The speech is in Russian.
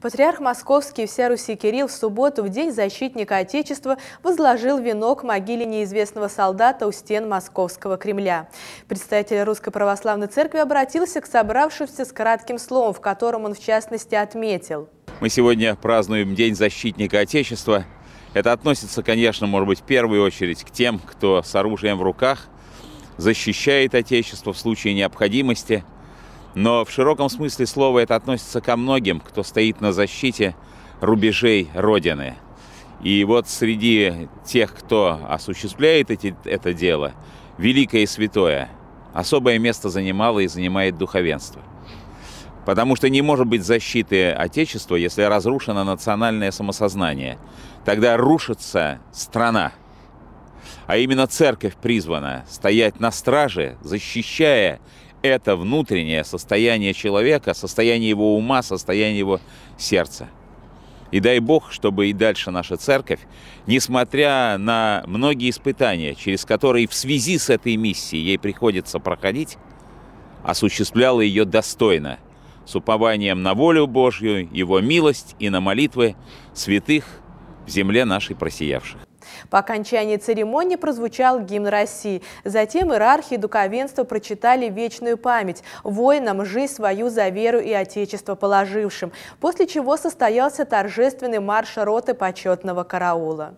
Патриарх Московский вся Руси Кирилл в субботу, в День защитника Отечества, возложил венок могиле неизвестного солдата у стен Московского Кремля. Представитель Русской Православной Церкви обратился к собравшимся с кратким словом, в котором он в частности отметил. Мы сегодня празднуем День защитника Отечества. Это относится, конечно, может быть, в первую очередь к тем, кто с оружием в руках защищает Отечество в случае необходимости – но в широком смысле слова это относится ко многим, кто стоит на защите рубежей Родины. И вот среди тех, кто осуществляет эти, это дело, великое и святое особое место занимало и занимает духовенство. Потому что не может быть защиты Отечества, если разрушено национальное самосознание. Тогда рушится страна. А именно церковь призвана стоять на страже, защищая это внутреннее состояние человека, состояние его ума, состояние его сердца. И дай Бог, чтобы и дальше наша церковь, несмотря на многие испытания, через которые в связи с этой миссией ей приходится проходить, осуществляла ее достойно, с упованием на волю Божью, Его милость и на молитвы святых в земле нашей просиявших. По окончании церемонии прозвучал гимн России. Затем иерархи и духовенство прочитали вечную память воинам, жизнь свою за веру и отечество положившим, после чего состоялся торжественный марш роты почетного караула.